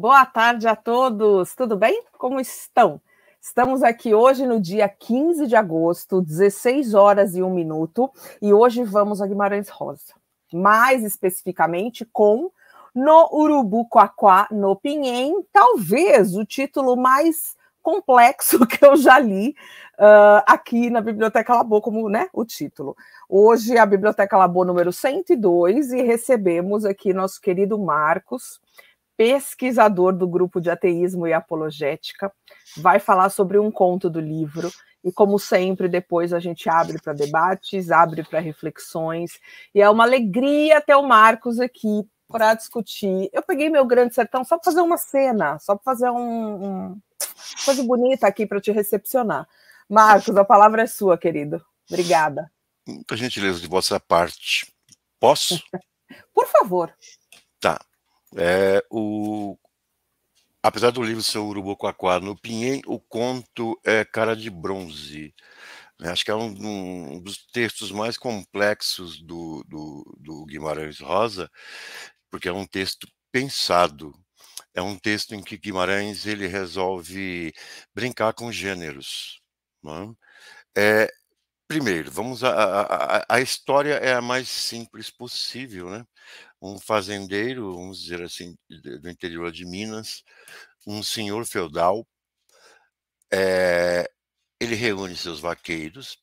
Boa tarde a todos, tudo bem? Como estão? Estamos aqui hoje no dia 15 de agosto, 16 horas e 1 minuto, e hoje vamos a Guimarães Rosa, mais especificamente com No Urubu Quaquá, no Pinhém, talvez o título mais complexo que eu já li uh, aqui na Biblioteca Labô, como né, o título. Hoje a Biblioteca Labô número 102 e recebemos aqui nosso querido Marcos, pesquisador do grupo de ateísmo e apologética, vai falar sobre um conto do livro. E como sempre, depois a gente abre para debates, abre para reflexões. E é uma alegria ter o Marcos aqui para discutir. Eu peguei meu grande sertão só para fazer uma cena, só para fazer um, um, coisa bonita aqui para te recepcionar. Marcos, a palavra é sua, querido. Obrigada. Muita gentileza de vossa parte. Posso? Por favor. Tá. É, o, apesar do livro ser o Urubu Quaquá no Pinhém, o conto é Cara de Bronze. Né? Acho que é um, um, dos textos mais complexos do, do, do, Guimarães Rosa, porque é um texto pensado. É um texto em que Guimarães ele resolve brincar com gêneros. É? É, primeiro, vamos a, a, a história é a mais simples possível, né? um fazendeiro, vamos dizer assim, do interior de Minas, um senhor feudal. É, ele reúne seus vaqueiros,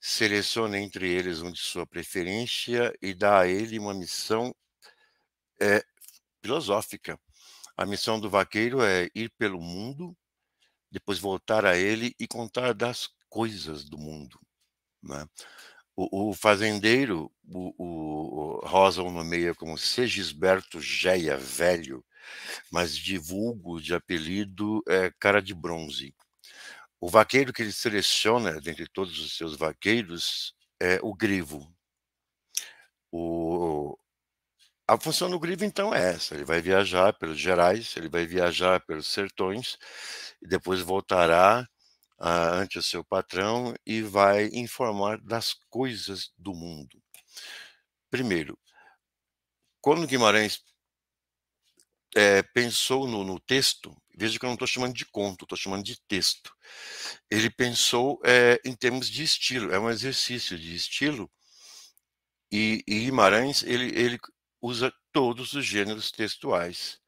seleciona entre eles um de sua preferência e dá a ele uma missão é, filosófica. A missão do vaqueiro é ir pelo mundo, depois voltar a ele e contar das coisas do mundo. Né? O, o fazendeiro, o, o Rosa o nomeia como Segisberto Geia Velho, mas de vulgo, de apelido, é cara de bronze. O vaqueiro que ele seleciona, dentre todos os seus vaqueiros, é o grivo. O, a função do grivo, então, é essa: ele vai viajar pelos gerais, ele vai viajar pelos sertões, e depois voltará ah, ante o seu patrão e vai informar das coisas do mundo. Primeiro, quando Guimarães é, pensou no, no, texto, veja que eu não estou chamando de conto, estou chamando de texto. Ele pensou é, em termos de estilo, é um exercício de estilo. E, e Guimarães ele, ele usa todos os gêneros textuais.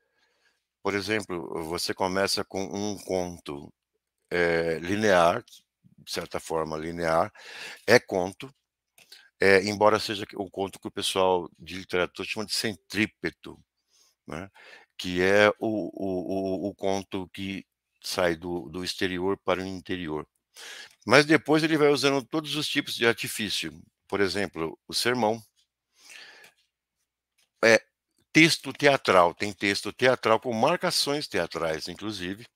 Por exemplo, você começa com um conto, é, linear, de certa forma linear, é conto, é, embora seja um conto que o pessoal de literatura chama de centrípeto, né? que é o, o, o, o, conto que sai do, do exterior para o interior. Mas depois ele vai usando todos os tipos de artifício, por exemplo, o sermão. É texto teatral, tem texto teatral com marcações teatrais, inclusive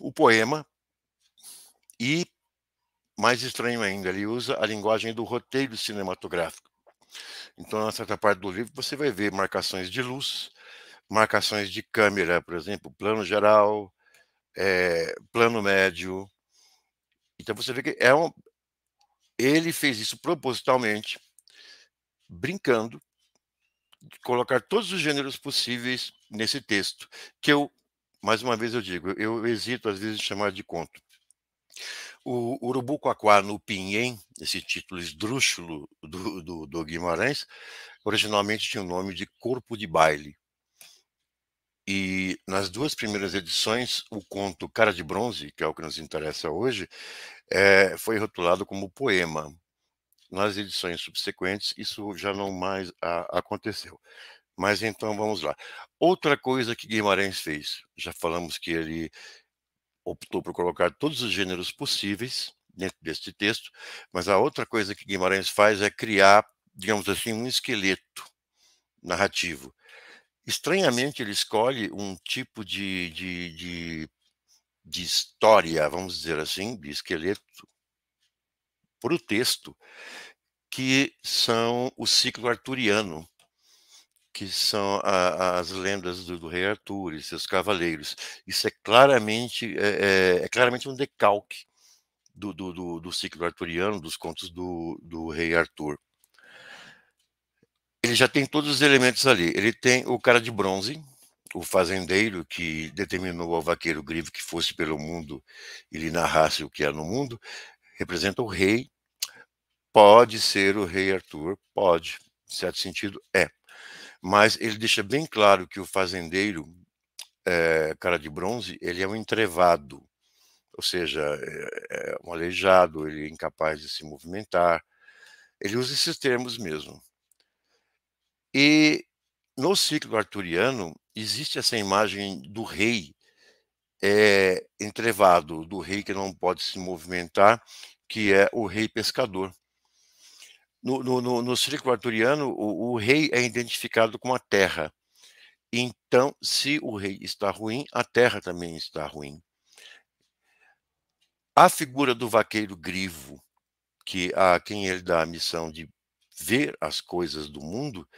o poema e, mais estranho ainda, ele usa a linguagem do roteiro cinematográfico. Então, na certa parte do livro, você vai ver marcações de luz, marcações de câmera, por exemplo, plano geral, é, plano médio. Então, você vê que é um, ele fez isso propositalmente, brincando, de colocar todos os gêneros possíveis nesse texto, que eu mais uma vez eu digo, eu hesito às vezes em chamar de conto. O Urubu Quaquá no Pinhém, esse título esdrúxulo do, do, do, Guimarães, originalmente tinha o nome de Corpo de Baile. E nas duas primeiras edições, o conto Cara de Bronze, que é o que nos interessa hoje, é, foi rotulado como poema. Nas edições subsequentes, isso já não mais a, aconteceu. Mas então vamos lá. Outra coisa que Guimarães fez, já falamos que ele optou por colocar todos os gêneros possíveis dentro deste texto, mas a outra coisa que Guimarães faz é criar, digamos assim, um esqueleto narrativo. Estranhamente, ele escolhe um tipo de, de, de, de história, vamos dizer assim, de esqueleto para o texto, que são o ciclo arturiano, que são a, as lendas do, do, rei Arthur e seus cavaleiros. Isso é claramente, é, é, é claramente um decalque do, do, do, ciclo arturiano, dos contos do, rei Arthur. Ele já tem todos os elementos ali. Ele tem o cara de bronze, o fazendeiro que determinou ao vaqueiro grivo que fosse pelo mundo e lhe narrasse o que há no mundo, representa o rei. Pode ser o rei Arthur, pode, em certo sentido, é mas ele deixa bem claro que o fazendeiro, é, cara de bronze, ele é um entrevado, ou seja, é, é, é um aleijado, ele é incapaz de se movimentar. Ele usa esses termos mesmo. E no ciclo arturiano existe essa imagem do rei é, entrevado, do rei que não pode se movimentar, que é o rei pescador no, no, no, no círculo arturiano, o, o rei é identificado com a terra. Então, se o rei está ruim, a terra também está ruim. A figura do vaqueiro grivo, que a quem ele dá a missão de ver as coisas do mundo,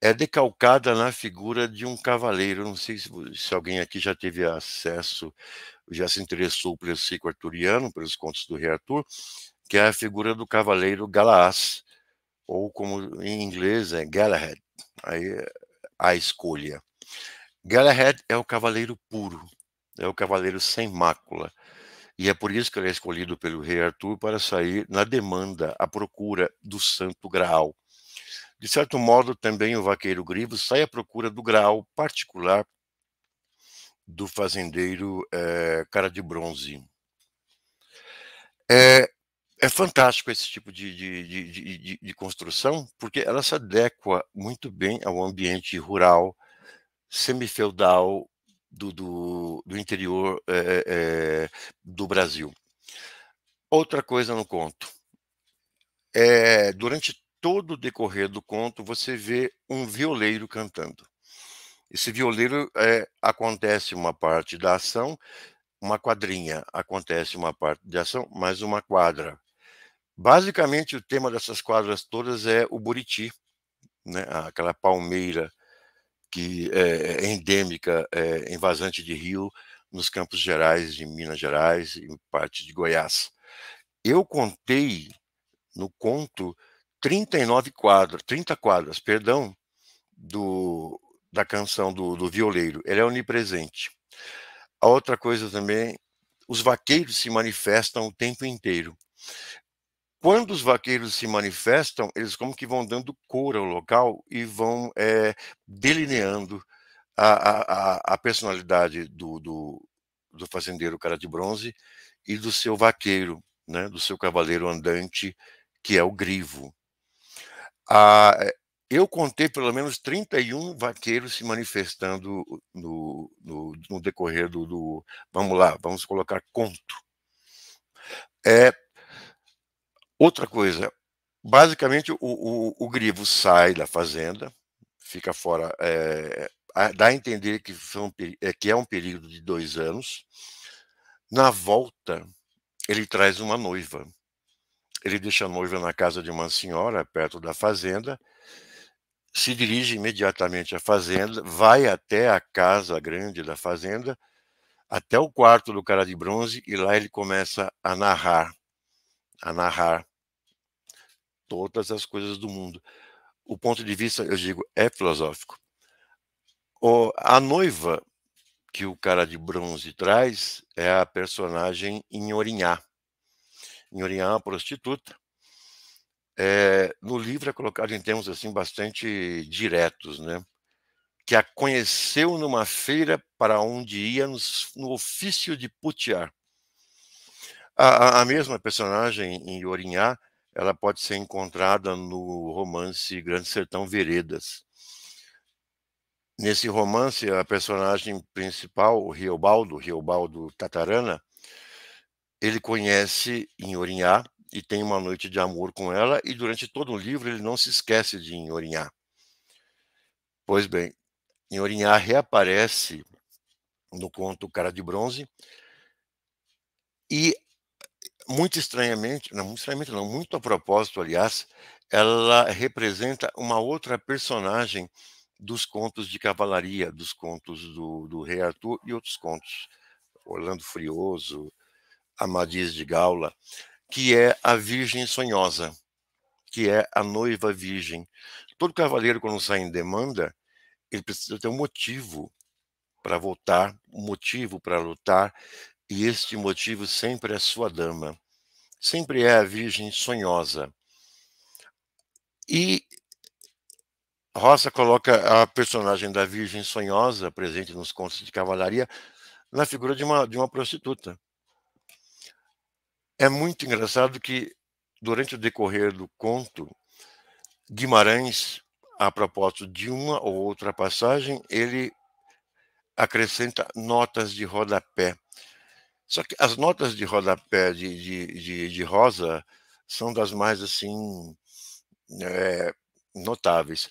é decalcada na figura de um cavaleiro. Não sei se, se alguém aqui já teve acesso, já se interessou pelo ciclo arturiano, pelos contos do rei Arthur, que é a figura do cavaleiro Galaas ou como em inglês é Galahad, aí é a escolha. Galahad é o cavaleiro puro, é o cavaleiro sem mácula, e é por isso que ele é escolhido pelo rei Arthur para sair na demanda, à procura do Santo Graal. De certo modo, também o vaqueiro Grivo sai à procura do Graal particular do fazendeiro é, Cara de Bronze. É, é fantástico esse tipo de, de, de, de, construção, porque ela se adequa muito bem ao ambiente rural, semifeudal do, do, do interior é, é, do Brasil. Outra coisa no conto. É, durante todo o decorrer do conto, você vê um violeiro cantando. Esse violeiro é, acontece uma parte da ação, uma quadrinha, acontece uma parte de ação, mais uma quadra. Basicamente, o tema dessas quadras todas é o Buriti, né? aquela palmeira que é, é endêmica, é invasante de rio, nos Campos Gerais de Minas Gerais e parte de Goiás. Eu contei no conto 39 quadras, 30 quadras, perdão, do, da canção do, do violeiro. Ela é onipresente. A outra coisa também, os vaqueiros se manifestam o tempo inteiro quando os vaqueiros se manifestam, eles como que vão dando cor ao local e vão é, delineando a, a, a personalidade do, do, do, fazendeiro cara de bronze e do seu vaqueiro, né, do seu cavaleiro andante, que é o grivo. Ah, eu contei pelo menos 31 vaqueiros se manifestando no, no, no decorrer do, do, Vamos lá, vamos colocar conto. É, Outra coisa, basicamente o, o, o grivo sai da fazenda, fica fora, é, dá a entender que, são, é, que é um período de dois anos. Na volta, ele traz uma noiva. Ele deixa a noiva na casa de uma senhora, perto da fazenda, se dirige imediatamente à fazenda, vai até a casa grande da fazenda, até o quarto do cara de bronze, e lá ele começa a narrar, a narrar todas as coisas do mundo. O ponto de vista, eu digo, é filosófico. O, a noiva que o cara de bronze traz é a personagem Inhorinhá. Inhorinhá é uma prostituta. É, no livro é colocado em termos assim bastante diretos, né? Que a conheceu numa feira para onde ia no, no ofício de putear. A, a, mesma personagem em Orinhá ela pode ser encontrada no romance Grande Sertão Veredas. Nesse romance, a personagem principal, Riobaldo, Riobaldo Tatarana, ele conhece Inhorinhá e tem uma noite de amor com ela, e durante todo o livro ele não se esquece de Inhorinhá. Pois bem, Inhorinhá reaparece no conto Cara de Bronze, e muito estranhamente, não muito estranhamente não, muito a propósito, aliás, ela representa uma outra personagem dos contos de cavalaria, dos contos do, do Rei Arthur e outros contos, Orlando Furioso, Amadis de Gaula, que é a Virgem Sonhosa, que é a noiva virgem. Todo cavaleiro, quando sai em demanda, ele precisa ter um motivo para voltar, um motivo para lutar, e este motivo sempre é sua dama, sempre é a virgem sonhosa. E Rosa coloca a personagem da virgem sonhosa, presente nos contos de cavalaria, na figura de uma, de uma prostituta. É muito engraçado que, durante o decorrer do conto, Guimarães, a propósito de uma ou outra passagem, ele acrescenta notas de rodapé só que as notas de rodapé de, de, de, de rosa são das mais assim é, notáveis.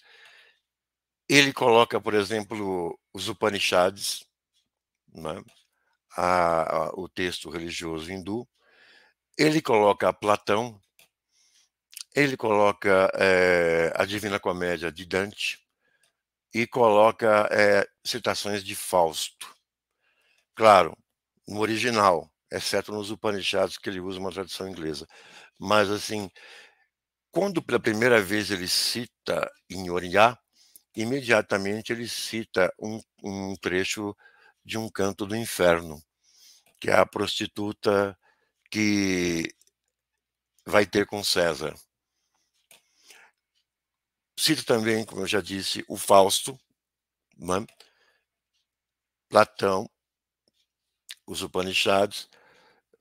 Ele coloca, por exemplo, os Upanishads, né? a, a, o texto religioso hindu. Ele coloca Platão. Ele coloca é, a Divina Comédia de Dante e coloca é, citações de Fausto. Claro, no original, exceto nos Upanishads, que ele usa uma tradução inglesa. Mas, assim, quando pela primeira vez ele cita em Oriá, imediatamente ele cita um, um trecho de um canto do inferno, que é a prostituta que vai ter com César. Cito também, como eu já disse, o Fausto, né? Platão os Upanishads,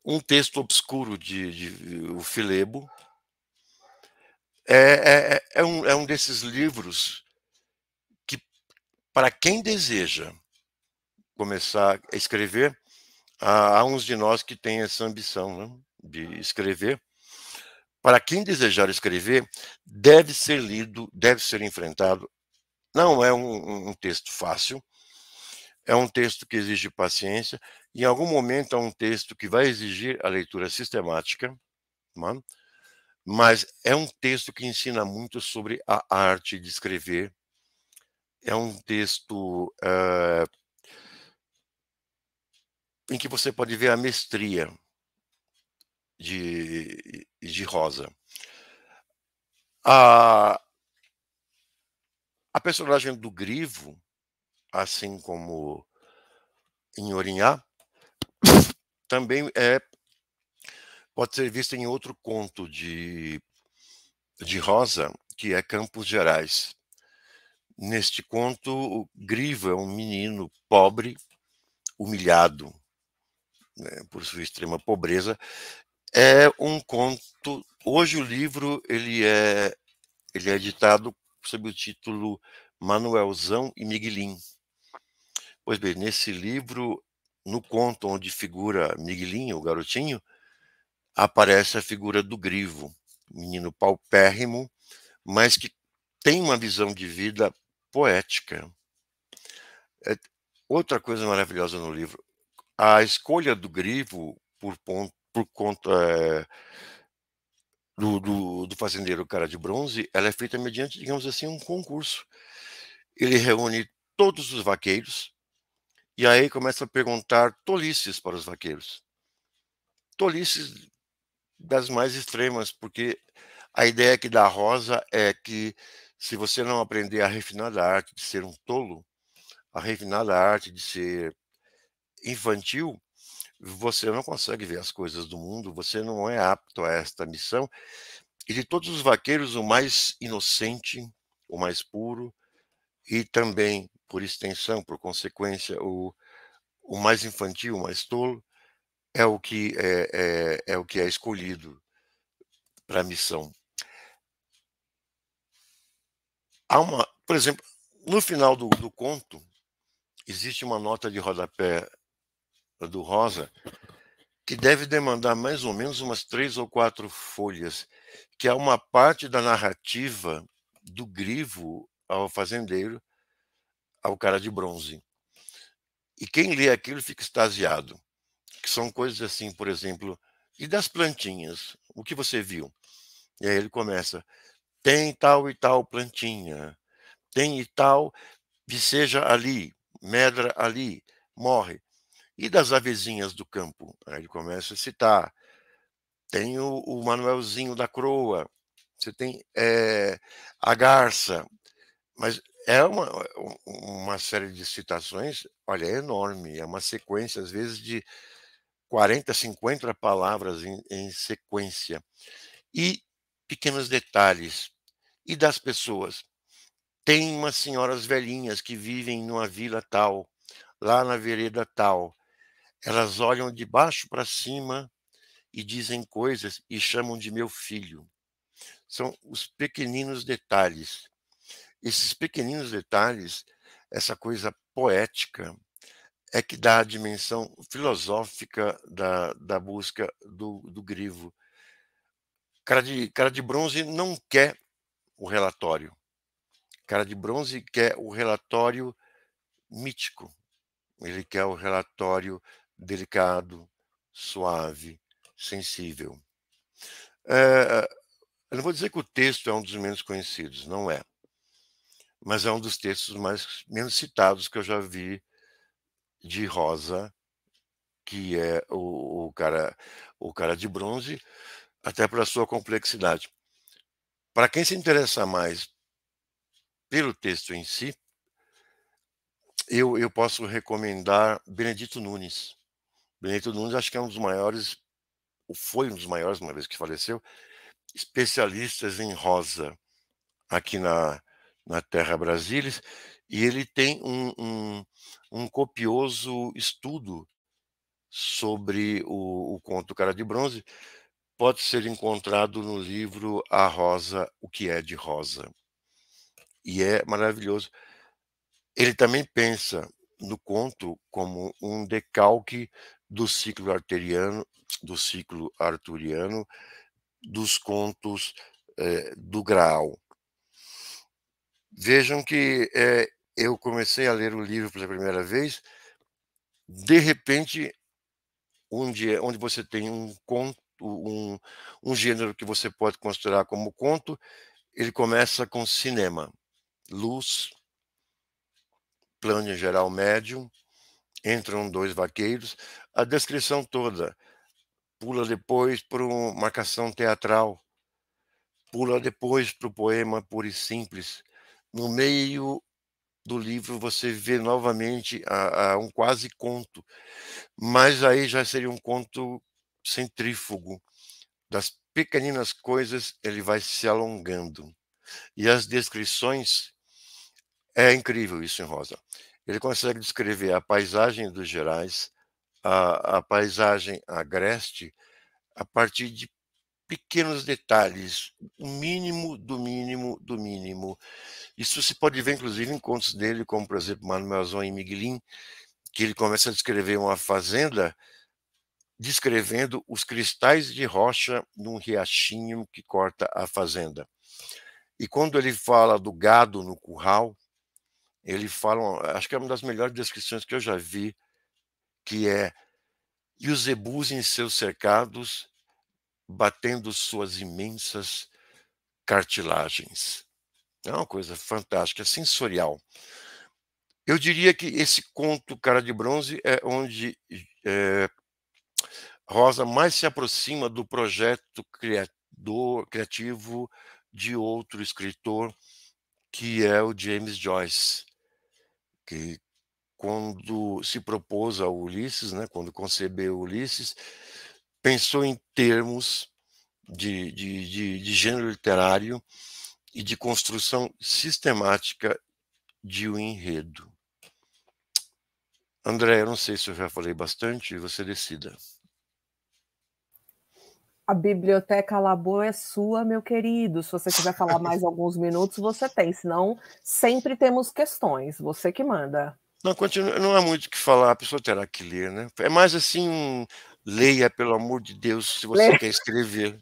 um texto obscuro de, de o Filebo. É, é, é, é, um, é um desses livros que, para quem deseja começar a escrever, há, uns de nós que têm essa ambição né, de escrever. Para quem desejar escrever, deve ser lido, deve ser enfrentado. Não é um, um texto fácil, é um texto que exige paciência, em algum momento há um texto que vai exigir a leitura sistemática, é? mas é um texto que ensina muito sobre a arte de escrever. É um texto é, em que você pode ver a mestria de, de Rosa. A, a personagem do Grivo, assim como em Orinhá, também é pode ser vista em outro conto de, de Rosa, que é Campos Gerais. Neste conto, Griva é um menino pobre, humilhado né, por sua extrema pobreza. É um conto. Hoje o livro ele é ele é editado sob o título Manuelzão e Miguelim. Pois bem, nesse livro no conto onde figura Miguelinho, o garotinho, aparece a figura do Grivo, menino paupérrimo, mas que tem uma visão de vida poética. É outra coisa maravilhosa no livro, a escolha do Grivo por, ponto, por conta é, do, do, do fazendeiro Cara de Bronze, ela é feita mediante, digamos assim, um concurso. Ele reúne todos os vaqueiros e aí começa a perguntar tolices para os vaqueiros. Tolices das mais extremas, porque a ideia dá da Rosa é que se você não aprender a refinada arte de ser um tolo, a refinada arte de ser infantil, você não consegue ver as coisas do mundo, você não é apto a esta missão. E de todos os vaqueiros, o mais inocente, o mais puro e também por extensão, por consequência, o, o mais infantil, o mais tolo, é o que é, é, é o que é escolhido para a missão. Há uma, por exemplo, no final do, do conto existe uma nota de rodapé do Rosa que deve demandar mais ou menos umas três ou quatro folhas, que é uma parte da narrativa do grivo ao fazendeiro ao cara de bronze. E quem lê aquilo fica extasiado. Que são coisas assim, por exemplo, e das plantinhas? O que você viu? E aí ele começa: tem tal e tal plantinha, tem e tal, viseja seja ali, medra ali, morre. E das avezinhas do campo? Aí ele começa a citar. Tem o, o Manuelzinho da Croa, você tem é, a garça, mas é uma, uma série de citações, olha, é enorme, é uma sequência, às vezes, de 40, 50 palavras em, em sequência. E pequenos detalhes. E das pessoas. Tem umas senhoras velhinhas que vivem numa vila tal, lá na vereda tal. Elas olham de baixo para cima e dizem coisas e chamam de meu filho. São os pequeninos detalhes esses pequeninos detalhes, essa coisa poética, é que dá a dimensão filosófica da, da busca do, do Grivo. Cara de, cara de bronze não quer o relatório. Cara de bronze quer o relatório mítico. Ele quer o relatório delicado, suave, sensível. É, eu não vou dizer que o texto é um dos menos conhecidos, não é mas é um dos textos mais menos citados que eu já vi de Rosa, que é o, o cara o cara de bronze, até pela sua complexidade. Para quem se interessa mais pelo texto em si, eu, eu posso recomendar Benedito Nunes. Benedito Nunes acho que é um dos maiores, ou foi um dos maiores, uma vez que faleceu, especialistas em rosa aqui na, na Terra Brasilis, e ele tem um, um, um copioso estudo sobre o, o, conto Cara de Bronze, pode ser encontrado no livro A Rosa, O que é de Rosa. E é maravilhoso. Ele também pensa no conto como um decalque do ciclo arteriano, do ciclo arturiano, dos contos eh, do Graal. Vejam que é, eu comecei a ler o livro pela primeira vez, de repente, onde, onde você tem um conto, um, um gênero que você pode considerar como conto, ele começa com cinema, luz, plano em geral médium, entram dois vaqueiros, a descrição toda. Pula depois para uma marcação teatral, pula depois para o poema puro e simples, no meio do livro você vê novamente a, a um quase conto, mas aí já seria um conto centrífugo. Das pequeninas coisas ele vai se alongando. E as descrições é incrível isso em Rosa. Ele consegue descrever a paisagem dos Gerais, a, a paisagem agreste, a partir de pequenos detalhes, o mínimo do mínimo do mínimo. Isso se pode ver, inclusive, em contos dele, como, por exemplo, Manuel Azon e Miguelin, que ele começa a descrever uma fazenda descrevendo os cristais de rocha num riachinho que corta a fazenda. E quando ele fala do gado no curral, ele fala, acho que é uma das melhores descrições que eu já vi, que é e os zebus em seus cercados batendo suas imensas cartilagens. É uma coisa fantástica, sensorial. Eu diria que esse conto Cara de Bronze é onde é, Rosa mais se aproxima do projeto criador, criativo de outro escritor, que é o James Joyce, que quando se propôs ao Ulisses, né, quando concebeu Ulisses, pensou em termos de, de, de, de gênero literário e de construção sistemática de um enredo. André, eu não sei se eu já falei bastante, você decida. A biblioteca Labo é sua, meu querido. Se você quiser falar mais alguns minutos, você tem. Senão, sempre temos questões. Você que manda. Não, continua, não há muito o que falar, a pessoa terá que ler, né? É mais assim um, Leia, pelo amor de Deus, se você Leia. quer escrever.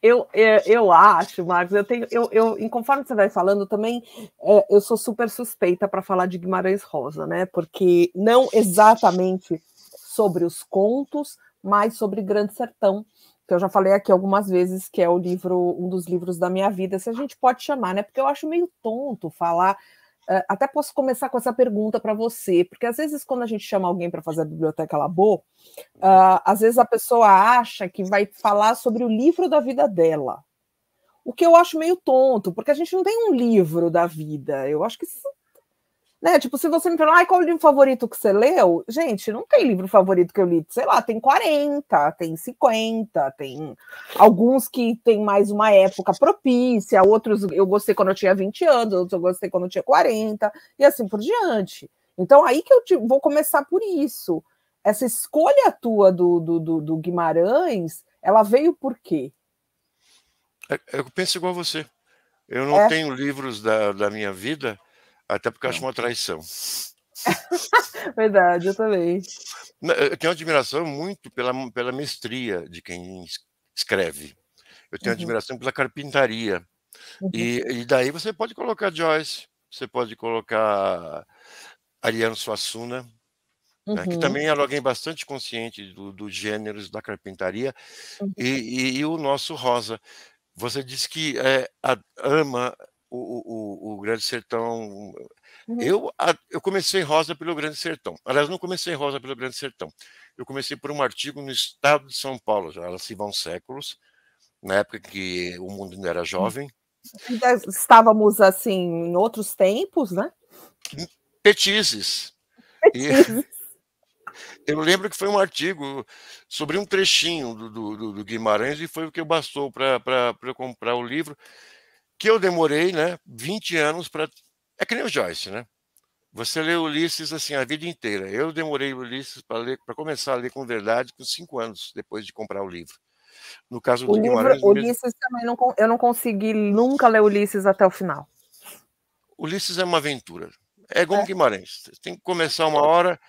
Eu, eu, é, eu, acho, Marcos, eu tenho, eu, eu, conforme você vai falando também, é, eu sou super suspeita para falar de Guimarães Rosa, né? Porque não exatamente sobre os contos, mas sobre Grande Sertão, que eu já falei aqui algumas vezes, que é o livro, um dos livros da minha vida, se a gente pode chamar, né? Porque eu acho meio tonto falar eh, até posso começar com essa pergunta para você, porque às vezes quando a gente chama alguém para fazer a biblioteca Labô, uh, ah, às vezes a pessoa acha que vai falar sobre o livro da vida dela. O que eu acho meio tonto, porque a gente não tem um livro da vida. Eu acho que né? Tipo, se você me perguntar, ah, qual o livro favorito que você leu? Gente, não tem livro favorito que eu li, sei lá, tem 40, tem 50, tem alguns que tem mais uma época propícia, outros eu gostei quando eu tinha 20 anos, outros eu gostei quando eu tinha 40, e assim por diante. Então, aí que eu te, vou começar por isso. Essa escolha tua do, do, do, do Guimarães, ela veio por quê? É, eu penso igual a você. Eu não é. tenho livros da, da minha vida até porque eu acho uma traição. Verdade, eu também. Eh, eu tenho admiração muito pela, pela mestria de quem escreve. Eu tenho uhum. admiração pela carpintaria. Uhum. E, e, daí você pode colocar Joyce, você pode colocar Ariano Suassuna, uhum. né, que uhum. também era alguém bastante consciente dos do gêneros da carpintaria, uhum. e, e, e, o nosso Rosa. Você disse que é, a, ama o, o, o Grande Sertão. Uhum. Eu, a, eu comecei Rosa pelo Grande Sertão. Aliás, não comecei Rosa pelo Grande Sertão. Eu comecei por um artigo no Estado de São Paulo, já elas se vão séculos, na época que o mundo ainda era hum. jovem. estávamos assim em outros tempos, né? Petizes. Petizes. E... Eu lembro que foi um artigo sobre um trechinho do, do, do Guimarães e foi o que bastou para eu comprar o livro que eu demorei né, 20 anos para. É que nem o Joyce, né? Você lê Ulisses assim a vida inteira. Eu demorei Ulisses para ler, para começar a ler com verdade com cinco anos depois de comprar o livro. No caso do o Guimarães, livro, Ulisses mesmo... também não, eu não consegui nunca ler Ulisses até o final. Ulisses é uma aventura. É igual é. Guimarães. Tem que começar uma hora.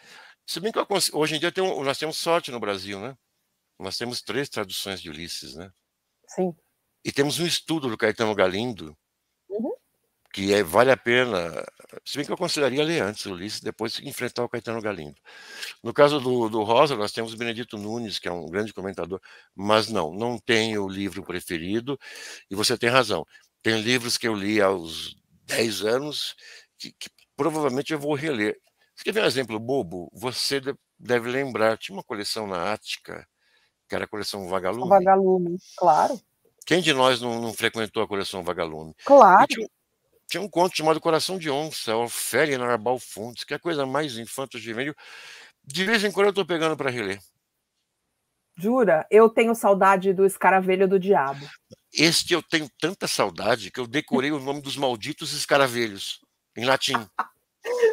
Se bem que eu, hoje em dia tem, nós temos sorte no Brasil, né? Nós temos três traduções de Ulisses, né? Sim. E temos um estudo do Caetano Galindo, uhum. que é, vale a pena, se bem que eu consideraria ler antes o Ulisses, depois enfrentar o Caetano Galindo. No caso do, do Rosa, nós temos o Benedito Nunes, que é um grande comentador, mas não, não tenho o livro preferido, e você tem razão. Tem livros que eu li aos 10 anos, que, que provavelmente eu vou reler. Se quer ver um exemplo bobo? Você deve lembrar, tinha uma coleção na Ática, que era a coleção Vagalume. Vagalume, claro. Quem de nós não, não frequentou a coleção Vagalume? Claro. Tinha, tinha, um conto chamado Coração de Onça, Ofélia Narabal Fundes, que é a coisa mais infantil de vento. De vez em quando eu estou pegando para reler. Jura? Eu tenho saudade do Escaravelho do Diabo. Este eu tenho tanta saudade que eu decorei o nome dos malditos escaravelhos, em latim.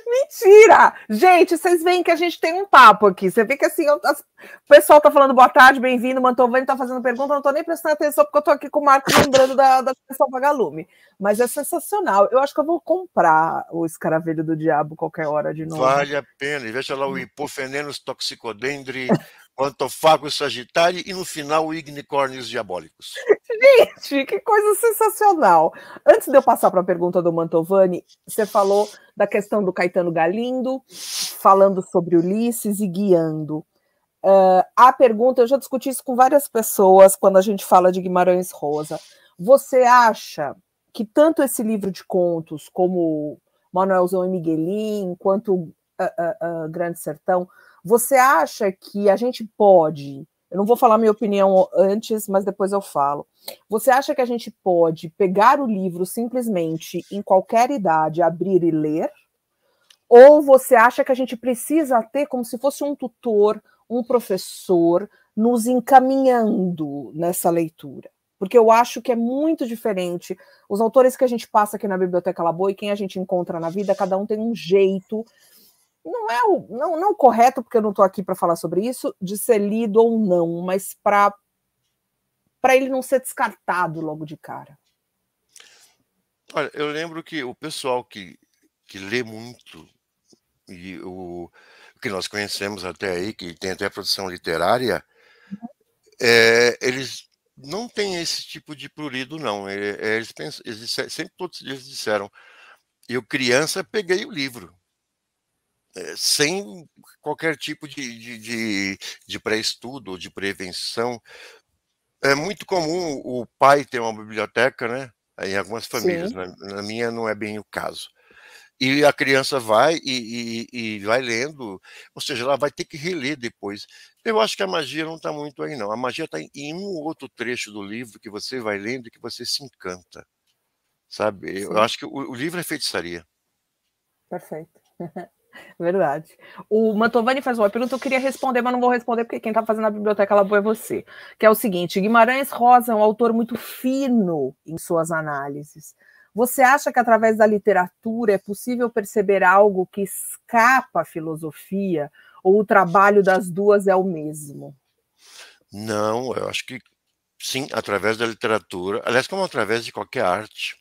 Mentira! Gente, vocês veem que a gente tem um papo aqui. Você vê que assim, eu, as, o pessoal tá falando boa tarde, bem-vindo, Mantovani tá fazendo pergunta, não tô nem prestando atenção porque eu tô aqui com o Marco lembrando da, da sessão Vagalume. Mas é sensacional. Eu acho que eu vou comprar o Escaravelho do Diabo qualquer hora de novo. Vale a pena. Veja lá o hum. Hipofenenos toxicodendri Antofagos Sagitário e no final o Ignicórnios Diabólicos. Gente, que coisa sensacional! Antes de eu passar para a pergunta do Mantovani, você falou da questão do Caetano Galindo, falando sobre Ulisses e guiando. Uh, a pergunta, eu já discuti isso com várias pessoas quando a gente fala de Guimarães Rosa. Você acha que tanto esse livro de contos, como Manuelzão e Miguelinho, quanto uh, uh, Grande Sertão, você acha que a gente pode? Eu não vou falar minha opinião antes, mas depois eu falo. Você acha que a gente pode pegar o livro simplesmente em qualquer idade, abrir e ler? Ou você acha que a gente precisa ter como se fosse um tutor, um professor, nos encaminhando nessa leitura? Porque eu acho que é muito diferente. Os autores que a gente passa aqui na Biblioteca Laboa e quem a gente encontra na vida, cada um tem um jeito não é o não, não correto, porque eu não estou aqui para falar sobre isso, de ser lido ou não, mas para para ele não ser descartado logo de cara. Olha, eu lembro que o pessoal que, que lê muito e o que nós conhecemos até aí, que tem até produção literária, uhum. é, eles não têm esse tipo de prurido, não. É, é, eles, pensam, eles, sempre todos eles disseram, eu criança peguei o livro. Eh, sem qualquer tipo de, de, de, de pré-estudo ou de prevenção. É muito comum o pai ter uma biblioteca, né? Em algumas famílias, na, na, minha não é bem o caso. E a criança vai e, e, e, vai lendo, ou seja, ela vai ter que reler depois. Eu acho que a magia não está muito aí, não. A magia está em, em um outro trecho do livro que você vai lendo e que você se encanta. Sabe? Sim. Eu acho que o, o livro é feitiçaria. Perfeito. Verdade. O Mantovani faz uma pergunta, eu queria responder, mas não vou responder, porque quem está fazendo a biblioteca Labu é você. Que é o seguinte: Guimarães Rosa é um autor muito fino em suas análises. Você acha que através da literatura é possível perceber algo que escapa à filosofia, ou o trabalho das duas é o mesmo? Não, eu acho que sim, através da literatura, aliás, como através de qualquer arte,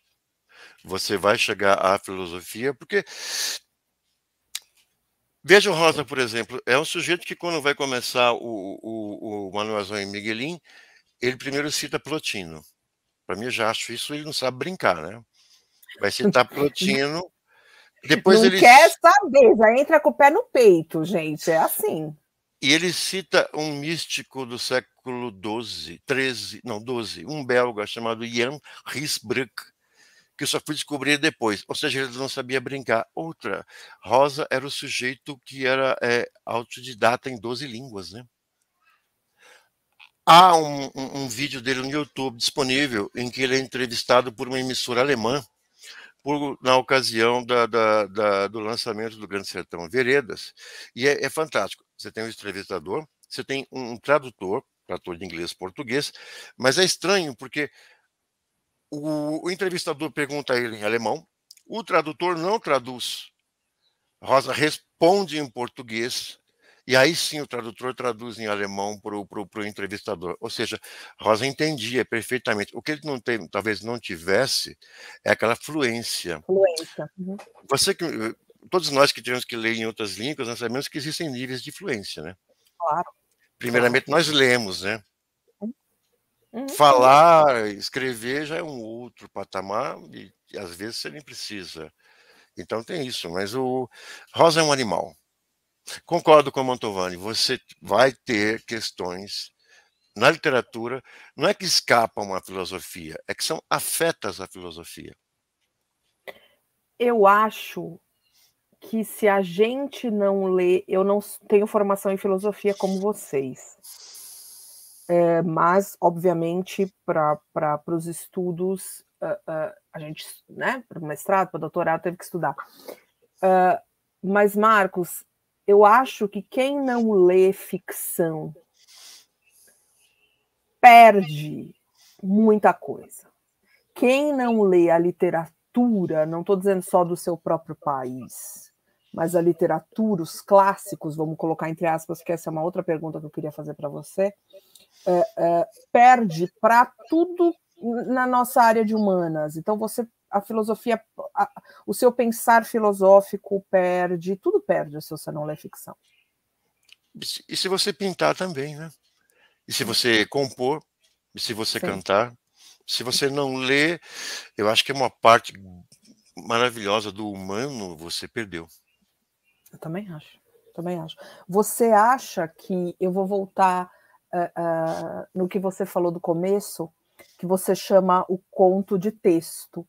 você vai chegar à filosofia, porque Veja o Rosa, por exemplo, é um sujeito que quando vai começar o, o, o Manuazão e Miguelin, ele primeiro cita Plotino. Para mim, eu já acho isso, ele não sabe brincar, né? Vai citar Plotino. Depois não ele... quer saber, já entra com o pé no peito, gente, é assim. E ele cita um místico do século XII, XIII, não, XII, um belga chamado Jan Riesbruck, que só fui descobrir depois. Ou seja, ele não sabia brincar. Outra, Rosa era o sujeito que era é, autodidata em 12 línguas, né? Há um, um, um vídeo dele no YouTube disponível em que ele é entrevistado por uma emissora alemã por, na ocasião da, da, da, do lançamento do Grande Sertão Veredas. E é, é fantástico. Você tem um entrevistador, você tem um, um tradutor, tradutor de inglês e português, mas é estranho porque o, o entrevistador pergunta a ele em alemão, o tradutor não traduz. Rosa responde em português, e aí sim o tradutor traduz em alemão para o entrevistador. Ou seja, Rosa entendia perfeitamente. O que ele não tem, talvez não tivesse é aquela fluência. Fluência. Uhum. Você que, todos nós que tivemos que ler em outras línguas, nós sabemos que existem níveis de fluência, né? Claro. Primeiramente, nós lemos, né? Uhum. Falar, escrever já é um outro patamar e, às vezes você nem precisa. Então tem isso, mas o Rosa é um animal. Concordo com o Mantovani, você vai ter questões na literatura, não é que escapam à filosofia, é que são afetas à filosofia. Eu acho que se a gente não lê, eu não tenho formação em filosofia como vocês é, mas, obviamente, para os estudos, uh, uh, a gente, né, para o mestrado, para o doutorado, teve que estudar. Uh, mas, Marcos, eu acho que quem não lê ficção perde muita coisa. Quem não lê a literatura, não estou dizendo só do seu próprio país, mas a literatura, os clássicos, vamos colocar entre aspas, porque essa é uma outra pergunta que eu queria fazer para você. É, é, perde para tudo na nossa área de humanas. Então você a filosofia, a, o seu pensar filosófico perde, tudo perde se você não lê ficção. E se você pintar também, né? E se você compor, e se você Sim. cantar, se você não lê, eu acho que é uma parte maravilhosa do humano você perdeu. Eu também acho, também acho. Você acha que eu vou voltar no que você falou do começo, que você chama o conto de texto,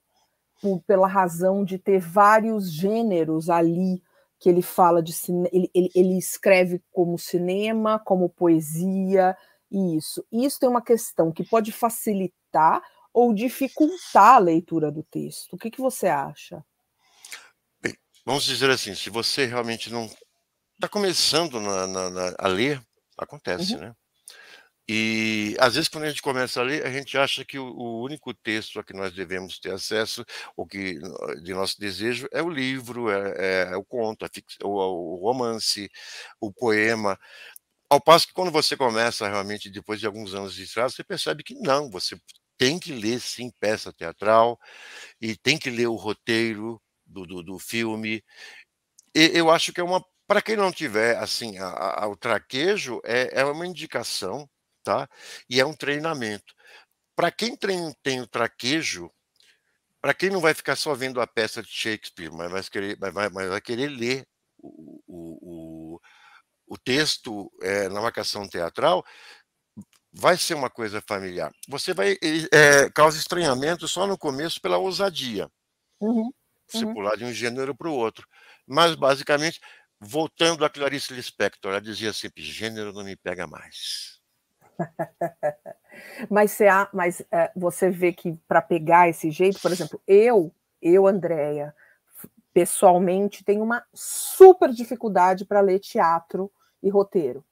por, pela razão de ter vários gêneros ali que ele fala de ele, ele, ele escreve como cinema, como poesia e isso. E isso tem uma questão que pode facilitar ou dificultar a leitura do texto. O que, que você acha? Bem, vamos dizer assim, se você realmente não está começando na, na, na, a ler, acontece, uhum. né? E às vezes, quando a gente começa a ler, a gente acha que o, único texto a que nós devemos ter acesso, ou que eh, de nosso desejo, é o livro, é, é, é o conto, fix, o, o romance, o poema. Ao passo que, quando você começa realmente, depois de alguns anos de estrada, você percebe que não, você tem que ler sim peça teatral, e tem que ler o roteiro do, do, do filme. E, eu acho que é uma. Para quem não tiver assim a, a, o traquejo, é, é uma indicação tá? E é um treinamento. Para quem tem, tem o traquejo, para quem não vai ficar só vendo a peça de Shakespeare, mas vai querer, mas vai, mas vai querer ler o, o, o, texto é, na marcação teatral, vai ser uma coisa familiar. Você vai é, causa estranhamento só no começo pela ousadia, uhum, se uhum. pular de um gênero para o outro. Mas basicamente, voltando a Clarice Lispector, ela dizia sempre: gênero não me pega mais. mas você, mas é, você vê que para pegar esse jeito, por exemplo, eu, eu, Andréia, pessoalmente, tenho uma super dificuldade para ler teatro e roteiro.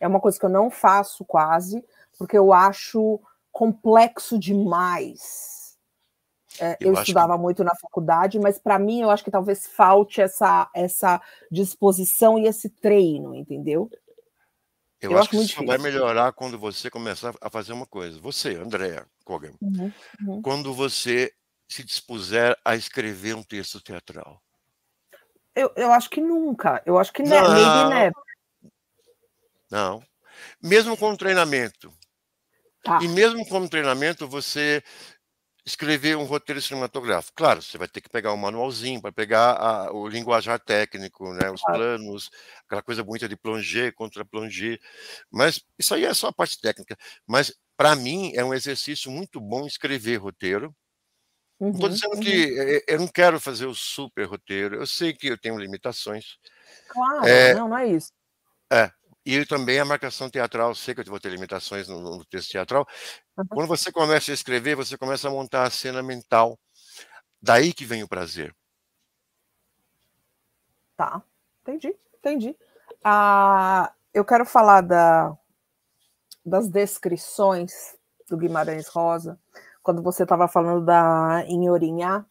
É uma coisa que eu não faço quase, porque eu acho complexo demais. É, eu, eu estudava que... muito na faculdade, mas para mim eu acho que talvez falte essa, essa disposição e esse treino, entendeu? Eu, eu acho, acho, que isso vai melhorar quando você começar a fazer uma coisa. Você, Andréa Kogan, uhum, uhum. quando você se dispuser a escrever um texto teatral. Eu, eu acho que nunca. Eu acho que não. É, ne Não. Mesmo com treinamento. Tá. E mesmo com treinamento, você escrever um roteiro cinematográfico. Claro, você vai ter que pegar um manualzinho para pegar a, o linguajar técnico, né, os planos, aquela coisa bonita de plonger, contra plonger, mas isso aí é só a parte técnica. Mas para mim é um exercício muito bom escrever roteiro. Uhum, Estou dizendo uhum. que é, é, eu não quero fazer o super roteiro. Eu sei que eu tenho limitações. Claro, é, não, não é isso. É, e também a é marcação teatral, sei que eu vou ter limitações no, no texto teatral. Uhum. Quando você começa a escrever, você começa a montar a cena mental. Daí que vem o prazer. Tá, entendi, entendi. Ah, eu quero falar da, das descrições do Guimarães Rosa, quando você estava falando da Inhorinha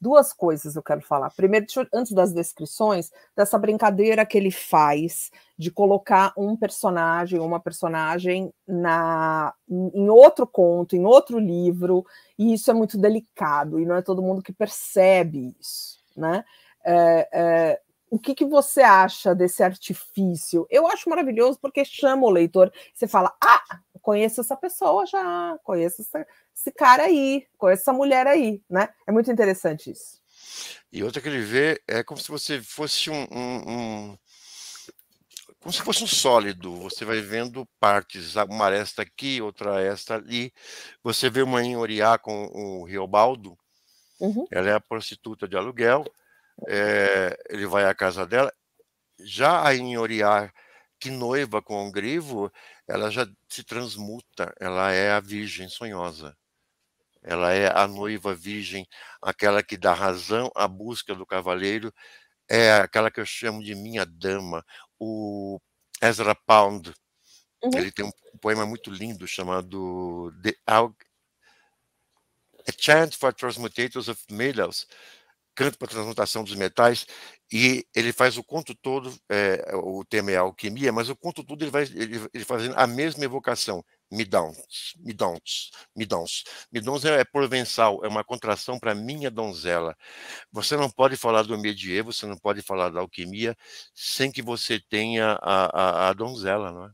duas coisas eu quero falar. Primeiro, antes das descrições, dessa brincadeira que ele faz de colocar um personagem ou uma personagem na em outro conto, em outro livro, e isso é muito delicado, e não é todo mundo que percebe isso, né? É, é, o que, que você acha desse artifício? Eu acho maravilhoso porque chama o leitor. Você fala, ah, conheço essa pessoa já, conheço essa, esse cara aí, conheço essa mulher aí, né? É muito interessante isso. E outra que ele vê é como se você fosse um, um, um como se fosse um sólido. Você vai vendo partes, ah, uma aresta aqui, outra aresta ali. Você vê uma em Oriá com o Riobaldo, uhum. ela é a prostituta de aluguel é, ele vai à casa dela. Já a Inhoriar, que noiva com o Grivo, ela já se transmuta, ela é a virgem sonhosa. Ela é a noiva virgem, aquela que dá razão à busca do cavaleiro, é aquela que eu chamo de minha dama, o Ezra Pound. Uhum. Ele tem um poema muito lindo chamado The Al A Chant for Transmutators of Meadows, Canto para a Transmutação dos Metais, e ele faz o conto todo, é, o tema é alquimia, mas o conto todo ele vai ele, ele fazendo a mesma evocação, Midons, Midons, Midons. Midons é, é provençal, é uma contração para minha donzela. Você não pode falar do medievo, você não pode falar da alquimia sem que você tenha a, a, a donzela, não é?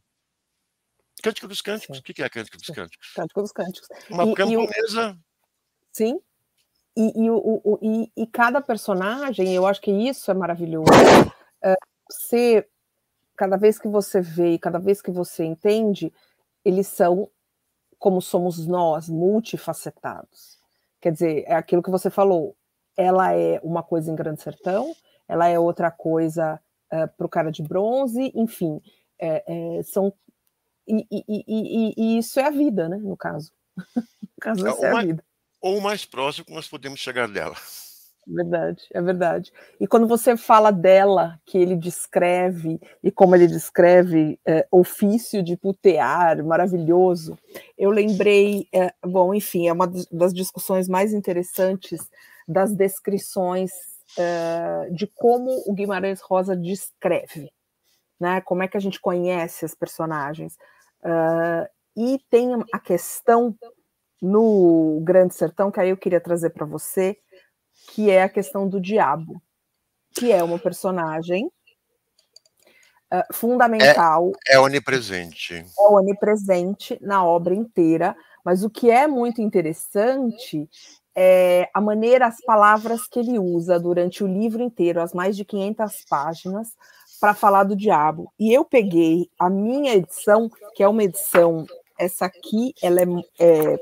Cântico dos Cânticos. O que é Cântico dos Cânticos? Cântico dos Cânticos. Uma e, camponesa. E o... Sim. E, e, o, o, e, e cada personagem, eu acho que isso é maravilhoso. É, você, cada vez que você vê e cada vez que você entende, eles são como somos nós, multifacetados. Quer dizer, é aquilo que você falou. Ela é uma coisa em Grande Sertão, ela é outra coisa é, para o cara de bronze, enfim, é, é, são e, e, e, e, isso é a vida, né? No caso, no caso é, é uma, a vida ou mais próximo que nós podemos chegar dela. verdade, é verdade. E quando você fala dela, que ele descreve, e como ele descreve é, ofício de putear, maravilhoso, eu lembrei, é, bom, enfim, é uma das discussões mais interessantes das descrições é, de como o Guimarães Rosa descreve, né? Como é que a gente conhece as personagens. É, e tem a questão no Grande Sertão, que aí eu queria trazer para você, que é a questão do diabo, que é uma personagem uh, fundamental. É, é onipresente. É onipresente na obra inteira, mas o que é muito interessante é a maneira, as palavras que ele usa durante o livro inteiro, as mais de 500 páginas, para falar do diabo. E eu peguei a minha edição, que é uma edição essa aqui, ela é, é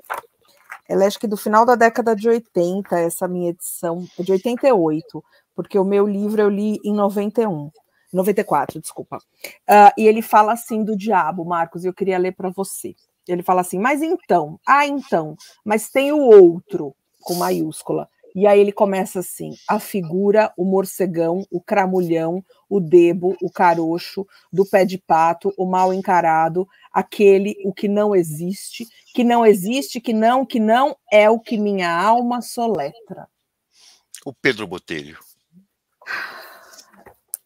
ela é acho que do final da década de 80, essa minha edição, é de 88, porque o meu livro eu li em 91. 94, desculpa. Uh, e ele fala assim do diabo, Marcos, e eu queria ler para você. Ele fala assim, mas então, ah, então, mas tem o outro, com maiúscula. E aí ele começa assim: a figura, o morcegão, o cramulhão, o debo, o caroxo, do pé de pato, o mal encarado, aquele, o que não existe, que não existe, que não, que não é o que minha alma soletra. O Pedro Botelho.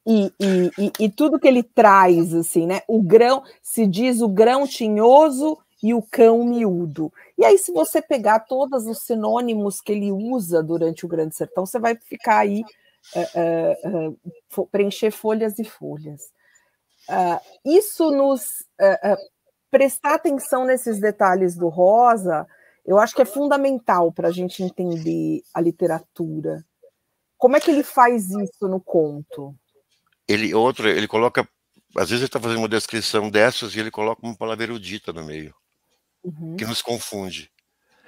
E, e, e, e tudo que ele traz, assim, né? O grão se diz o grão tinhoso e o cão miúdo. E aí, se você pegar todos os sinônimos que ele usa durante o Grande Sertão, você vai ficar aí, uh, uh, uh, preencher folhas e folhas. Ah, isso nos. Eh, eh, prestar atenção nesses detalhes do Rosa, eu acho que é fundamental para a gente entender a literatura. Como é que ele faz isso no conto? Ele outro, ele coloca às vezes ele está fazendo uma descrição dessas e ele coloca uma palavra erudita no meio uhum. que nos confunde.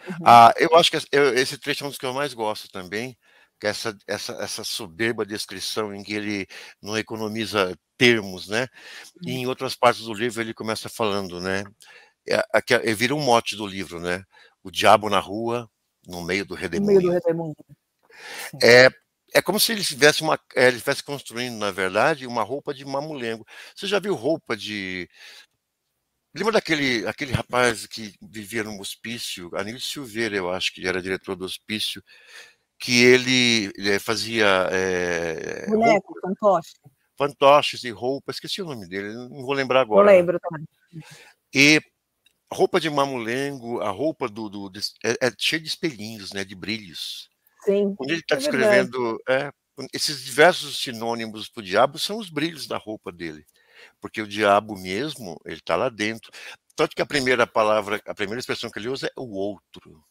Uhum. Ah, eu acho que eu, esse trecho é um dos que eu mais gosto também, que é essa, essa, essa soberba descrição em que ele não economiza termos, né? E uhum. em outras partes do livro ele começa falando, né? É, é, é vira um mote do livro, né? O diabo na rua, no meio do redemoinho. No meio do redemoinho. É, é como se ele estivesse é, construindo, na verdade, uma roupa de mamulengo. Você já viu roupa de Lembra daquele aquele rapaz que vivia num hospício, Anílio Silveira, eu acho que era diretor do hospício, que ele, ele fazia. É, Boneco, fantoche. Fantoches e roupas, esqueci o nome dele, não vou lembrar agora. Não lembro também. E roupa de mamulengo, a roupa do. do de, é, é cheia de espelhinhos, né, de brilhos. Sim. Quando ele está é tá descrevendo. É, esses diversos sinônimos para o diabo são os brilhos da roupa dele porque o diabo mesmo, ele está lá dentro. Tanto que a primeira palavra, a primeira expressão que ele usa é o outro,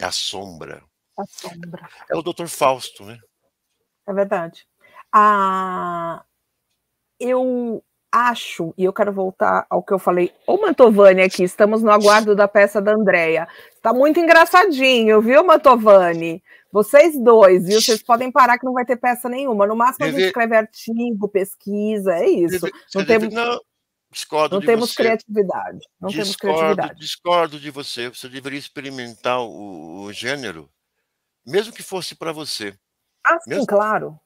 é a sombra. A sombra. É o doutor Fausto, né? É verdade. Ah, eu acho, e eu quero voltar ao que eu falei, ô Mantovani aqui, estamos no aguardo da peça da Andréia. Tá muito engraçadinho, viu, Mantovani? Vocês dois, viu? Vocês podem parar que não vai ter peça nenhuma. No máximo a gente escreve artigo, pesquisa, é isso. Deve... Não temos. Não, discordo não temos você. criatividade. Não discordo, temos criatividade. Discordo de você. Você deveria experimentar o, o gênero, mesmo que fosse para você. Ah, sim, mesmo... claro.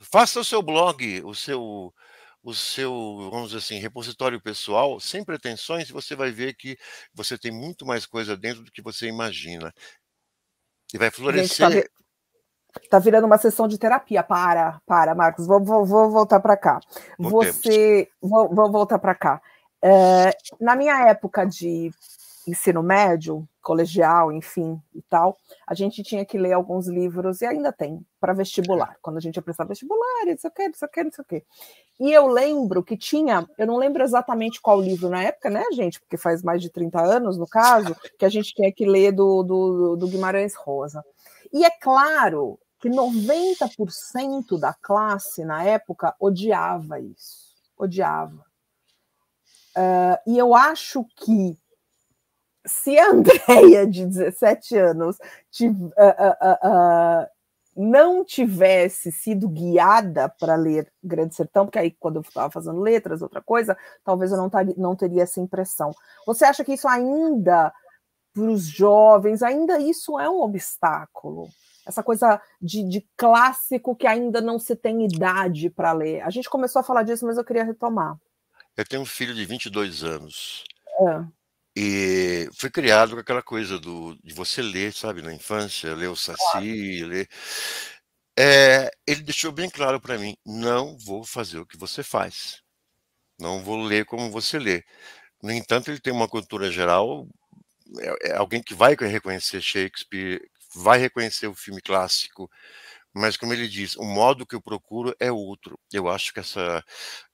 Faça o seu blog, o seu o seu, vamos dizer assim, repositório pessoal, sem pretensões, você vai ver que você tem muito mais coisa dentro do que você imagina. E vai florescer. Gente, tá... Tá virando uma sessão de terapia. Para, para, Marcos. Vou, vou, vou voltar para cá. Você. Vou, vou voltar para cá. É, na minha época de ensino médio, colegial, enfim, e tal, a gente tinha que ler alguns livros, e ainda tem, para vestibular, é. quando a gente ia prestar vestibular, isso aqui, isso aqui, isso aqui. E eu lembro que tinha, eu não lembro exatamente qual livro na época, né, gente, porque faz mais de 30 anos, no caso, que a gente tinha que ler do, do, do Guimarães Rosa. E é claro que 90% da classe, na época, odiava isso, odiava. Uh, e eu acho que se a Andrea de 17 anos uh, uh, uh, não tivesse sido guiada para ler Grande Sertão, porque aí quando eu estava fazendo letras, outra coisa, talvez eu não, não teria essa impressão. Você acha que isso ainda para os jovens, ainda isso é um obstáculo? Essa coisa de, de clássico que ainda não se tem idade para ler. A gente começou a falar disso, mas eu queria retomar. Eu tenho um filho de 22 anos. É. E foi criado com aquela coisa do, de você ler, sabe, na infância, ler o Saci, ler. É, ele deixou bem claro para mim: não vou fazer o que você faz, não vou ler como você lê. No entanto, ele tem uma cultura geral, é, é alguém que vai reconhecer Shakespeare, vai reconhecer o filme clássico, mas, como ele diz, o modo que eu procuro é outro. Eu acho que essa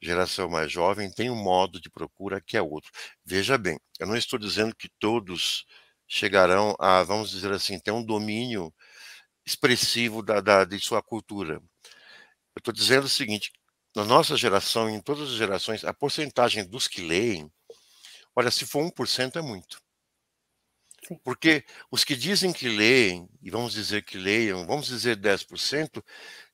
geração mais jovem tem um modo de procura que é outro. Veja bem, eu não estou dizendo que todos chegarão a, vamos dizer assim, ter um domínio expressivo da, da de sua cultura. Eu estou dizendo o seguinte: na nossa geração, em todas as gerações, a porcentagem dos que leem, olha, se for 1% é muito. Porque os que dizem que leem, e vamos dizer que leiam, vamos dizer 10%,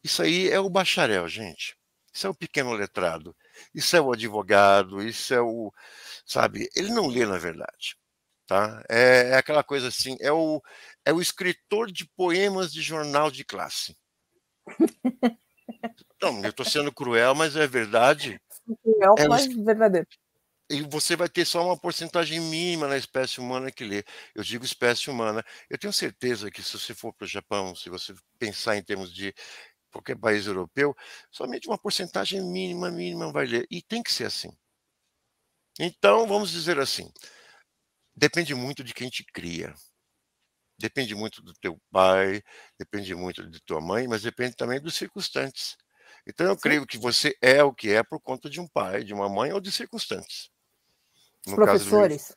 isso aí é o bacharel, gente. Isso é o pequeno letrado. Isso é o advogado, isso é o. Sabe? Ele não lê, na verdade. Tá? É, é aquela coisa assim, é o, é o escritor de poemas de jornal de classe. Não, eu estou sendo cruel, mas é verdade. Cruel, é mas verdadeiro e você vai ter só uma porcentagem mínima na espécie humana que lê. Eu digo espécie humana. Eu tenho certeza que se você for para o Japão, se você pensar em termos de qualquer país europeu, somente uma porcentagem mínima, mínima vai ler. E tem que ser assim. Então, vamos dizer assim, depende muito de quem te cria. Depende muito do teu pai, depende muito de tua mãe, mas depende também dos circunstantes. Então, eu Sim. creio que você é o que é por conta de um pai, de uma mãe ou de circunstantes. Os professores.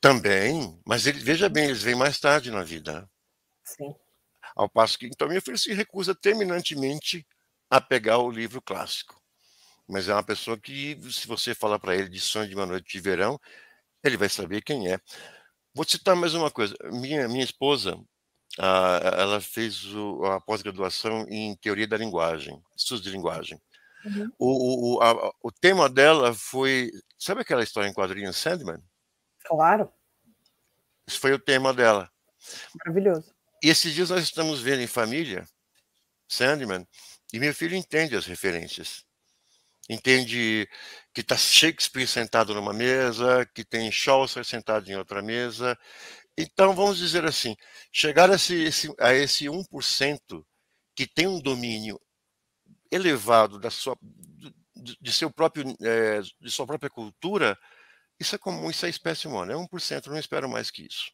Também, mas ele, veja bem, eles vêm mais tarde na vida. Né? Sim. Ao passo que, então, meu filho se recusa terminantemente a pegar o livro clássico. Mas é uma pessoa que, se você falar para ele de Sonho de uma Noite de Verão, ele vai saber quem é. Vou citar mais uma coisa. Minha, minha esposa, ela fez o, a pós-graduação em Teoria da Linguagem, Estudos de Linguagem. Uhum. O, o, a, o tema dela foi Sabe aquela história em quadrinhos Sandman? Claro. Esse foi o tema dela. Maravilhoso. E esses dias nós estamos vendo em família Sandman e meu filho entende as referências. Entende que está Shakespeare sentado numa mesa, que tem Chaucer sentado em outra mesa. Então, vamos dizer assim, chegar a esse, esse, a esse 1% que tem um domínio elevado da sua, de, seu próprio, é, de sua própria cultura, isso é comum, isso é espécie humana, é 1%, não espero mais que isso.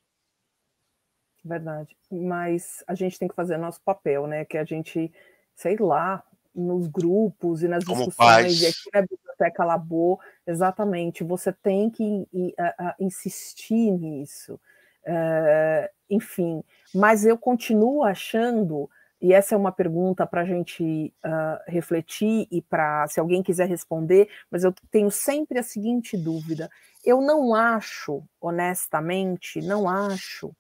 Verdade, mas a gente tem que fazer nosso papel, né, que a gente, sei lá, nos grupos e nas Como discussões, e aqui na biblioteca Labo exatamente, você tem que in, a, a insistir nisso, uh, enfim, mas eu continuo achando e essa é uma pergunta para a gente uh, refletir e para se alguém quiser responder, mas eu tenho sempre a seguinte dúvida: eu não acho, honestamente, não acho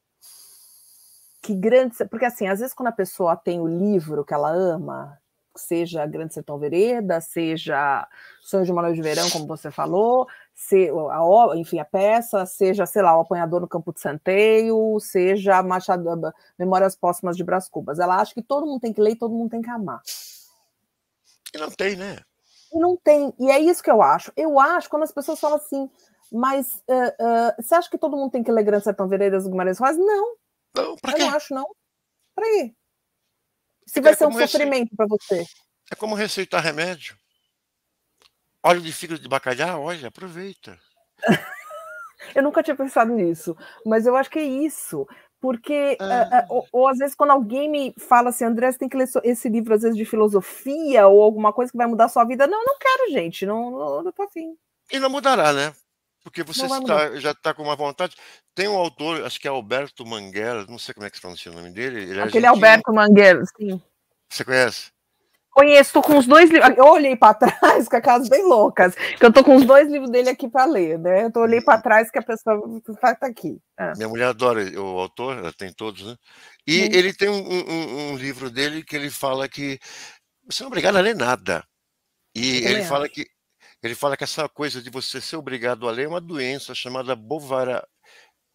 que grandes. Porque assim, às vezes quando a pessoa tem o livro que ela ama, seja Grande Sertão Vereda, seja Sonho de uma Noite de Verão, como você falou, se, a, enfim, a peça, seja, sei lá, o apanhador no campo de santeio, seja Machado, ah, Memórias Póstumas de Brás Cubas. Ela acha que todo mundo tem que ler e todo mundo tem que amar. E não tem, né? não tem. E é isso que eu acho. Eu acho, quando as pessoas falam assim, mas uh, uh, você acha que todo mundo tem que ler Grande Sertão Vereiras Guimarães Rosa? Não. Não, pra quê? Eu não acho, não. Para ir? Se vai é ser um sofrimento rece... para você. É como receitar remédio. Óleo de fígado de bacalhau, olha, aproveita. eu nunca tinha pensado nisso, mas eu acho que é isso. Porque, eh, eh, ah. uh, uh, ou, ou, às vezes, quando alguém me fala assim, André, você tem que ler esse livro, às vezes, de filosofia ou alguma coisa que vai mudar a sua vida. Não, não quero, gente, não, não, não tô afim. E não mudará, né? Porque você está, já está com uma vontade. Tem um autor, acho que é Alberto Manguera, não sei como é que se pronuncia o nome dele. É Aquele argentino. Alberto Manguera, sim. Você conhece? Conheço, tô com os dois livros. Eu olhei para trás, com a casa é bem loucas, que eu tô com os dois livros dele aqui para ler, né? Eu tô olhei para uhum. trás que a pessoa tá aqui. Ah. Minha mulher adora o autor, ela tem todos, né? E Sim. Uhum. ele tem um, um, um, livro dele que ele fala que você não é obrigado a ler nada. E ele fala que ele fala que essa coisa de você ser obrigado a ler é uma doença chamada Bovara,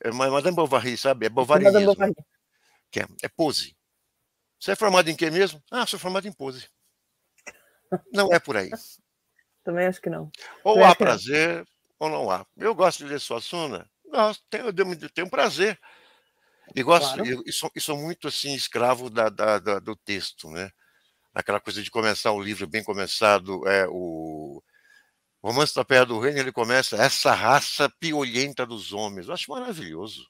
é Madame é Bovary, sabe? É bovarismo. É Madame Bovary. Que é, é pose. Você é formado em quê mesmo? Ah, sou formado em pose. Não é por aí. Também acho que não. Ou há prazer, ou não há. Eu gosto de ler Suassuna. Gosto, tenho, eu tenho prazer. E gosto, claro. eu, e sou, e sou, muito assim, escravo da, da, da, do texto, né? Aquela coisa de começar o livro bem começado, é o Romance da Pedra do Reino, ele começa essa raça piolhenta dos homens. Eu acho maravilhoso.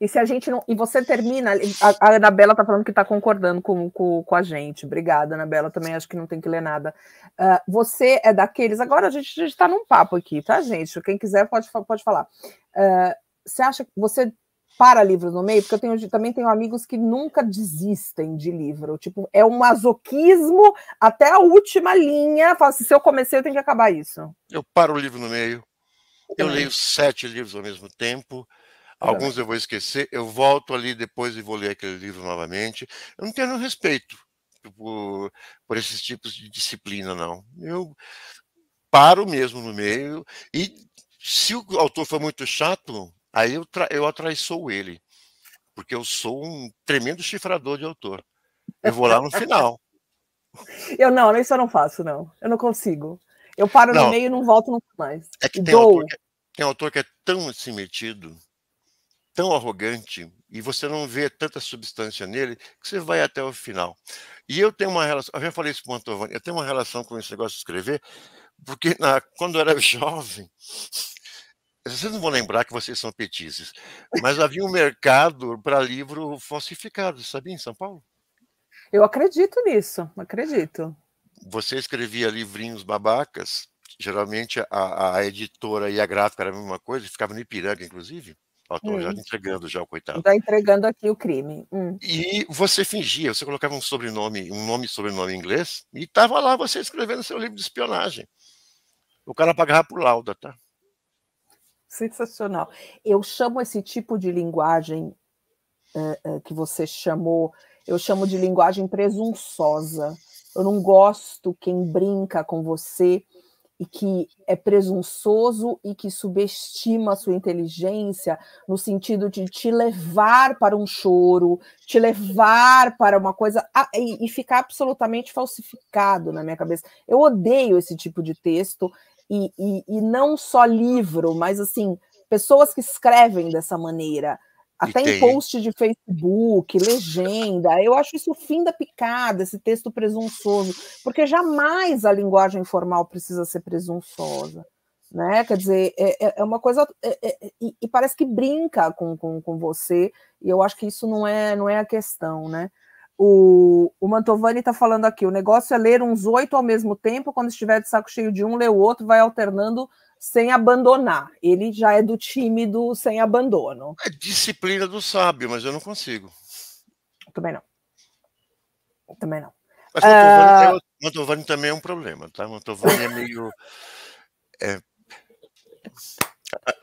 E se a gente não. E você termina. A, a Anabela está falando que está concordando com, com, com a gente. Obrigada, Anabela. Também acho que não tem que ler nada. Uh, você é daqueles. Agora a gente, está num papo aqui, tá, gente? Quem quiser pode, pode falar. Uh, você acha que você para livros no meio? Porque eu tenho, também tenho amigos que nunca desistem de livro. Tipo, é um masoquismo até a última linha. Fala assim, se eu comecei, eu tenho que acabar isso. Eu paro o livro no meio. Eu leio sete livros ao mesmo tempo. Alguns eu vou esquecer, eu volto ali depois e vou ler aquele livro novamente. Eu não tenho respeito por, tipo, por esses tipos de disciplina, não. Eu paro mesmo no meio e se o autor for muito chato, aí eu, tra eu atraiçoo ele, porque eu sou um tremendo chifrador de autor. Eu vou lá no final. eu não, isso eu não faço, não. Eu não consigo. Eu paro não. no meio e não volto nunca mais. É que tem autor que, é, tem autor que é tão assimetido. metido tão arrogante e você não vê tanta substância nele que você vai até o final. E eu tenho uma relação, eu já falei isso com o Antônio, eu tenho uma relação com esse negócio de escrever, porque na, quando eu era jovem, vocês não vão lembrar que vocês são petizes, mas havia um mercado para livro falsificado, sabia, em São Paulo? Eu acredito nisso, acredito. Você escrevia livrinhos babacas, geralmente a, a editora e a gráfica era a mesma coisa, ficava no Ipiranga, inclusive Faltou já entregando já o coitado. Já entregando aqui o crime. Hum. E você fingia, você colocava um sobrenome, um nome e sobrenome em inglês, e estava lá você escrevendo seu livro de espionagem. O cara pagava por lauda, tá? Sensacional. Eu chamo esse tipo de linguagem eh, eh, que você chamou, eu chamo de linguagem presunçosa. Eu não gosto quem brinca com você e que é presunçoso e que subestima a sua inteligência no sentido de te levar para um choro, te levar para uma coisa ah, e, ficar absolutamente falsificado na minha cabeça. Eu odeio esse tipo de texto e, e, e não só livro, mas assim pessoas que escrevem dessa maneira até em post de Facebook, legenda. Eu acho isso o fim da picada, esse texto presunçoso, porque jamais a linguagem formal precisa ser presunçosa. Né? Quer dizer, é, é, é uma coisa. É, é, é e parece que brinca com, com, com você, e eu acho que isso não é, não é a questão, né? O, o Mantovani está falando aqui: o negócio é ler uns oito ao mesmo tempo, quando estiver de saco cheio de um, lê o outro, vai alternando sem abandonar. Ele já é do time do sem abandono. É disciplina do sábio, mas eu não consigo. Também não. Também não. Mas uh... Mantovani também é um problema, tá? Mantovani é meio.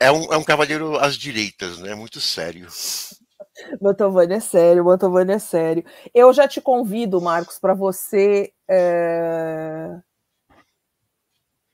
É, é, um, é um cavaleiro às direitas, né? Muito sério. Mantovani é sério, Mantovani é sério. Eu já te convido, Marcos, para você. É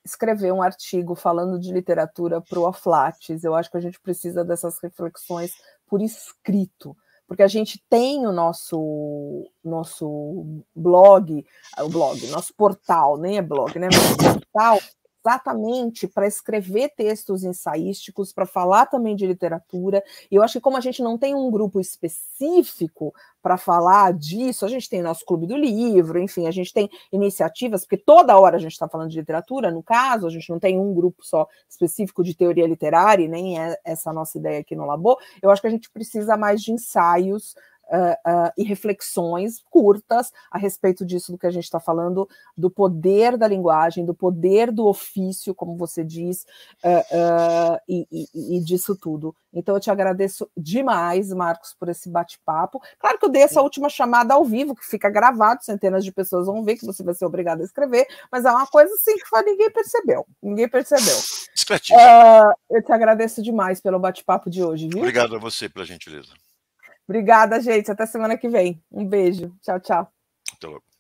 escrever um artigo falando de literatura para o Aflates. Eu acho que a gente precisa dessas reflexões por escrito, porque a gente tem o nosso nosso blog, o blog, nosso portal, nem é blog, né? É portal exatamente para escrever textos ensaísticos, para falar também de literatura. E eu acho que como a gente não tem um grupo específico para falar disso, a gente tem nosso clube do livro, enfim, a gente tem iniciativas, porque toda hora a gente está falando de literatura, no caso, a gente não tem um grupo só específico de teoria literária, nem é essa nossa ideia aqui no Labor. Eu acho que a gente precisa mais de ensaios uh, ah, ah, e reflexões curtas a respeito disso do que a gente está falando, do poder da linguagem, do poder do ofício, como você diz, uh, e, e, e, disso tudo. Então eu te agradeço demais, Marcos, por esse bate-papo. Claro que eu dei essa última chamada ao vivo, que fica gravado, centenas de pessoas vão ver que você vai ser obrigado a escrever, mas é uma coisa assim que ninguém percebeu. Ninguém percebeu. Uh, eu te agradeço demais pelo bate-papo de hoje, viu? Obrigado a você pela gentileza. Obrigada, gente. Até semana que vem. Um beijo. Tchau, tchau. Até logo.